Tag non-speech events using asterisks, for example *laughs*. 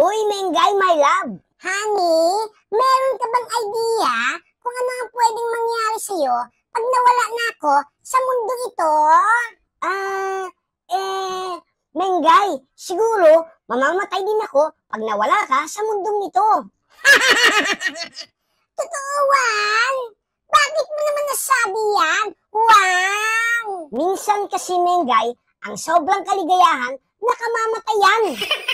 Uy, Menggay, my love! Honey, meron ka bang idea kung ano ang pwedeng mangyari sa'yo pag nawala na ako sa mundo ito? Ah, uh, eh, Menggay, siguro mamamatay din ako pag nawala ka sa mundong ito. *laughs* Totoo, Wan! Bakit mo naman nasabi yan? Wow! Minsan kasi, Menggay, ang sobrang kaligayahan, nakamamatayan. *laughs*